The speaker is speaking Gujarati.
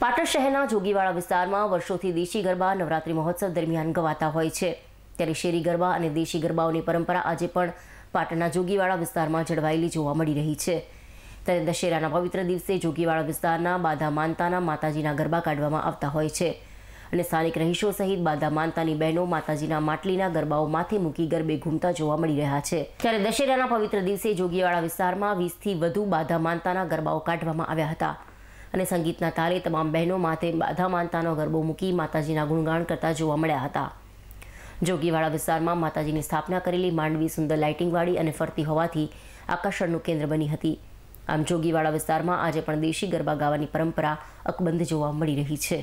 પાટણ શહેરના જોગીવાડા વિસ્તારમાં વર્ષોથી દેશી ગરબા નવરાત્રી મહોત્સવ દરમિયાન ગવાતા હોય છે ત્યારે શેરી ગરબા અને દેશી ગરબાઓની પરંપરા આજે પણ પાટણના જોગીવાડા વિસ્તારમાં જળવાયેલી જોવા મળી રહી છે ત્યારે દશેરાના પવિત્ર દિવસે જોગીવાડા વિસ્તારના બાધા માનતાના માતાજીના ગરબા કાઢવામાં આવતા હોય છે અને સ્થાનિક રહીશો સહિત બાધા માનતાની બહેનો માતાજીના માટલીના ગરબાઓ માથે મૂકી ગરબે ઘૂમતા જોવા મળી રહ્યા છે ત્યારે દશેરાના પવિત્ર દિવસે જોગીવાડા વિસ્તારમાં વીસથી વધુ બાધા માનતાના ગરબાઓ કાઢવામાં આવ્યા હતા અને સંગીતના તાલે તમામ બહેનો માથે બાધા માનતાનો ગરબો મૂકી માતાજીના ગુણગાન કરતા જોવા મળ્યા હતા જોગીવાડા વિસ્તારમાં માતાજીની સ્થાપના કરેલી માંડવી સુંદર લાઇટિંગવાળી અને ફરતી હોવાથી આકર્ષણનું કેન્દ્ર બની હતી આમ જોગીવાડા વિસ્તારમાં આજે પણ દેશી ગરબા ગાવાની પરંપરા અકબંધ જોવા મળી રહી છે